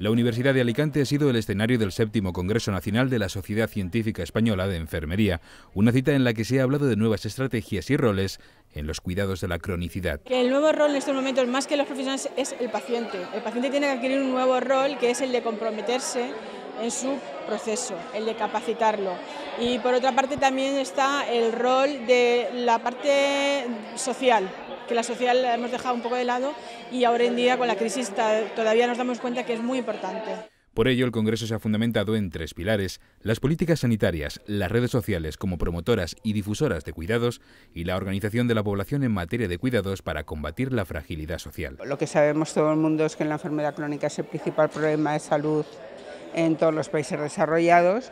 La Universidad de Alicante ha sido el escenario del séptimo Congreso Nacional de la Sociedad Científica Española de Enfermería, una cita en la que se ha hablado de nuevas estrategias y roles en los cuidados de la cronicidad. El nuevo rol en estos momentos, más que los profesionales, es el paciente. El paciente tiene que adquirir un nuevo rol que es el de comprometerse en su proceso, el de capacitarlo. Y por otra parte también está el rol de la parte social, que la social la hemos dejado un poco de lado y ahora en día con la crisis todavía nos damos cuenta que es muy importante. Por ello, el Congreso se ha fundamentado en tres pilares, las políticas sanitarias, las redes sociales como promotoras y difusoras de cuidados y la organización de la población en materia de cuidados para combatir la fragilidad social. Lo que sabemos todo el mundo es que la enfermedad crónica es el principal problema de salud en todos los países desarrollados.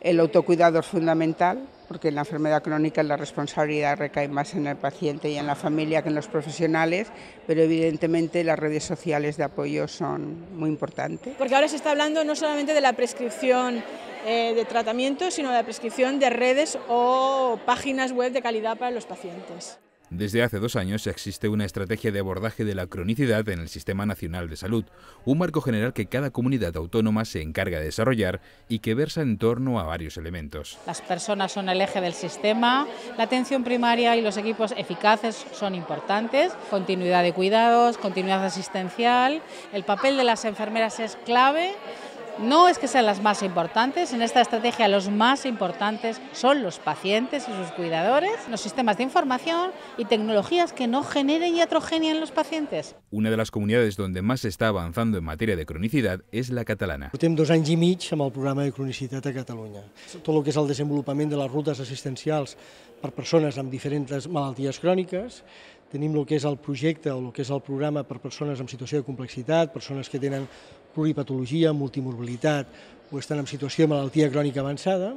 El autocuidado es fundamental porque en la enfermedad crónica la responsabilidad recae más en el paciente y en la familia que en los profesionales, pero evidentemente las redes sociales de apoyo son muy importantes. Porque ahora se está hablando no solamente de la prescripción eh, de tratamiento, sino de la prescripción de redes o páginas web de calidad para los pacientes. Desde hace dos años existe una estrategia de abordaje de la cronicidad en el Sistema Nacional de Salud, un marco general que cada comunidad autónoma se encarga de desarrollar y que versa en torno a varios elementos. Las personas son el eje del sistema, la atención primaria y los equipos eficaces son importantes, continuidad de cuidados, continuidad asistencial, el papel de las enfermeras es clave no es que sean las más importantes, en esta estrategia los más importantes son los pacientes y sus cuidadores, los sistemas de información y tecnologías que no generen iatrogenia en los pacientes. Una de las comunidades donde más se está avanzando en materia de cronicidad es la catalana. Tenemos dos años y el programa de cronicidad de Cataluña. Todo lo que es el desenvolupament de las rutas asistenciales para personas con diferentes malalties crónicas, tenim el que és el projecte o el que és el programa per persones en situació de complexitat, persones que tenen pluripatologia, multimorbilitat o estan en situació de malaltia crònica avançada,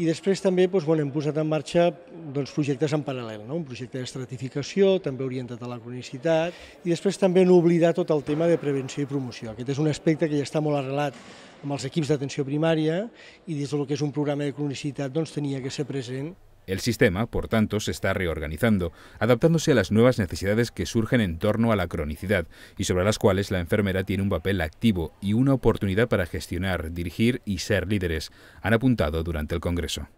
i després també doncs, bueno, hem posat en marxa doncs, projectes en paral·lel, no? un projecte d'estratificació, també orientat a la cronicitat, i després també no oblidar tot el tema de prevenció i promoció. Aquest és un aspecte que ja està molt arrelat amb els equips d'atenció primària i des del que és un programa de cronicitat doncs, tenia que ser present. El sistema, por tanto, se está reorganizando, adaptándose a las nuevas necesidades que surgen en torno a la cronicidad y sobre las cuales la enfermera tiene un papel activo y una oportunidad para gestionar, dirigir y ser líderes, han apuntado durante el Congreso.